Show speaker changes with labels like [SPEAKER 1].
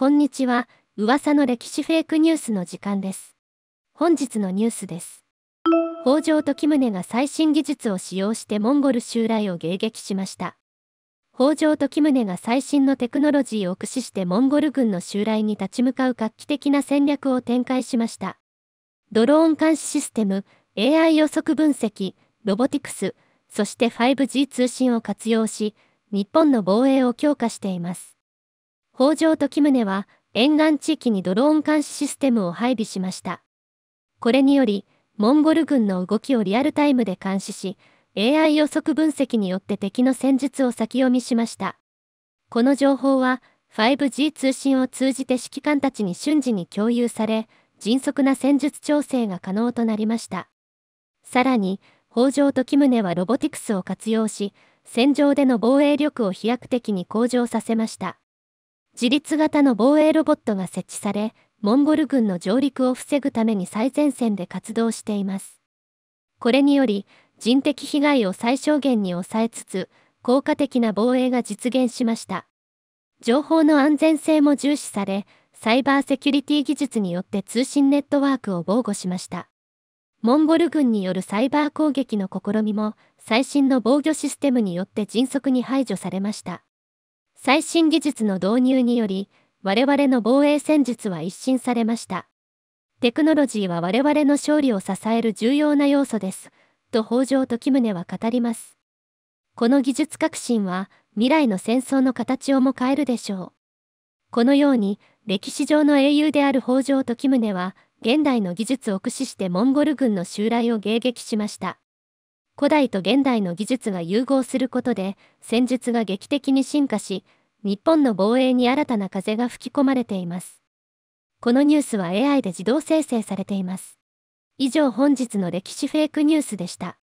[SPEAKER 1] こんにちは、噂の歴史フェイクニュースの時間です。本日のニュースです。北条時宗が最新技術を使用してモンゴル襲来を迎撃しました。北条時宗が最新のテクノロジーを駆使してモンゴル軍の襲来に立ち向かう画期的な戦略を展開しました。ドローン監視システム、AI 予測分析、ロボティクス、そして 5G 通信を活用し、日本の防衛を強化しています。北条時宗は沿岸地域にドローン監視システムを配備しました。これにより、モンゴル軍の動きをリアルタイムで監視し、AI 予測分析によって敵の戦術を先読みしました。この情報は 5G 通信を通じて指揮官たちに瞬時に共有され、迅速な戦術調整が可能となりました。さらに、北条時宗はロボティクスを活用し、戦場での防衛力を飛躍的に向上させました。自立型の防衛ロボットが設置され、モンゴル軍の上陸を防ぐために最前線で活動しています。これにより、人的被害を最小限に抑えつつ、効果的な防衛が実現しました。情報の安全性も重視され、サイバーセキュリティ技術によって通信ネットワークを防護しました。モンゴル軍によるサイバー攻撃の試みも、最新の防御システムによって迅速に排除されました。最新技術の導入により、我々の防衛戦術は一新されました。テクノロジーは我々の勝利を支える重要な要素です、と北条時宗は語ります。この技術革新は、未来の戦争の形をも変えるでしょう。このように、歴史上の英雄である北条時宗は、現代の技術を駆使してモンゴル軍の襲来を迎撃しました。古代と現代の技術が融合することで戦術が劇的に進化し日本の防衛に新たな風が吹き込まれていますこのニュースは AI で自動生成されています以上本日の歴史フェイクニュースでした